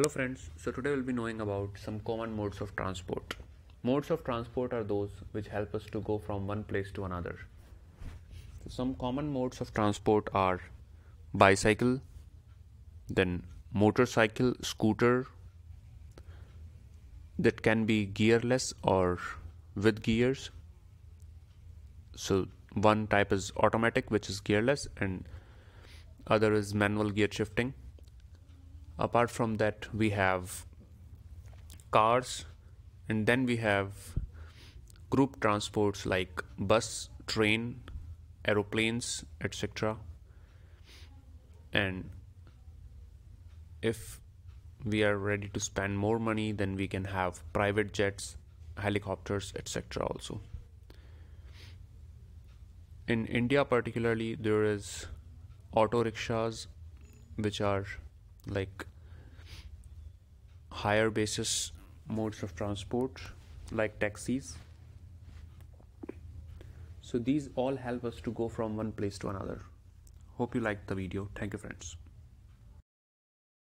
Hello friends, so today we'll be knowing about some common modes of transport. Modes of transport are those which help us to go from one place to another. some common modes of transport are bicycle, then motorcycle, scooter that can be gearless or with gears. So one type is automatic which is gearless and other is manual gear shifting apart from that we have cars and then we have group transports like bus train aeroplanes etc and if we are ready to spend more money then we can have private jets helicopters etc also in india particularly there is auto rickshaws which are like higher basis modes of transport like taxis so these all help us to go from one place to another hope you liked the video thank you friends